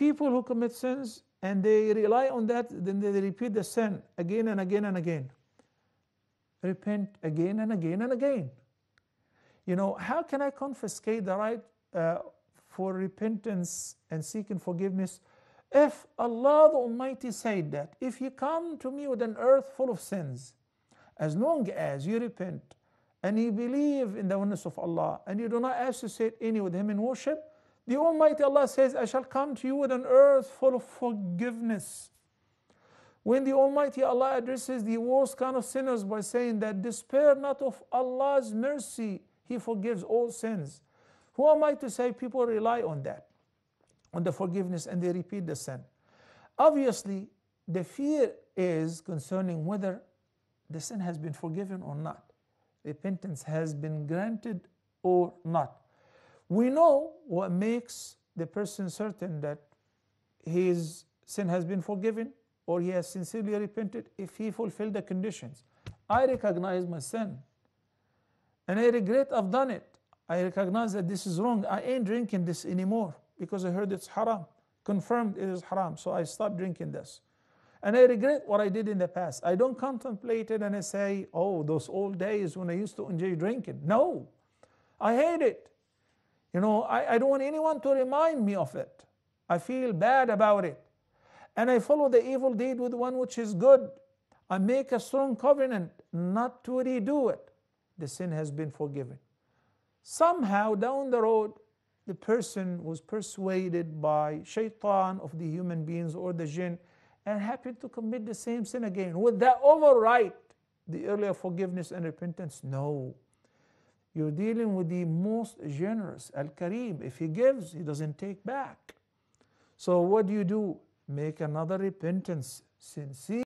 people who commit sins and they rely on that, then they repeat the sin again and again and again. Repent again and again and again. You know, how can I confiscate the right uh, for repentance and seeking forgiveness if Allah the Almighty said that? If you come to me with an earth full of sins, as long as you repent and you believe in the oneness of Allah and you do not associate any with Him in worship, the Almighty Allah says, I shall come to you with an earth full of forgiveness. When the Almighty Allah addresses the worst kind of sinners by saying that, Despair not of Allah's mercy, He forgives all sins. Who am I to say people rely on that, on the forgiveness, and they repeat the sin? Obviously, the fear is concerning whether the sin has been forgiven or not, repentance has been granted or not we know what makes the person certain that his sin has been forgiven or he has sincerely repented if he fulfilled the conditions. I recognize my sin and I regret I've done it. I recognize that this is wrong. I ain't drinking this anymore because I heard it's haram. Confirmed it is haram, so I stopped drinking this. And I regret what I did in the past. I don't contemplate it and I say, oh, those old days when I used to enjoy drinking. No, I hate it. You know, I, I don't want anyone to remind me of it. I feel bad about it. And I follow the evil deed with one which is good. I make a strong covenant not to redo it. The sin has been forgiven. Somehow down the road, the person was persuaded by shaitan of the human beings or the jinn and happened to commit the same sin again. Would that override the earlier forgiveness and repentance? No. You're dealing with the most generous, Al Karim. If he gives, he doesn't take back. So, what do you do? Make another repentance, sincere.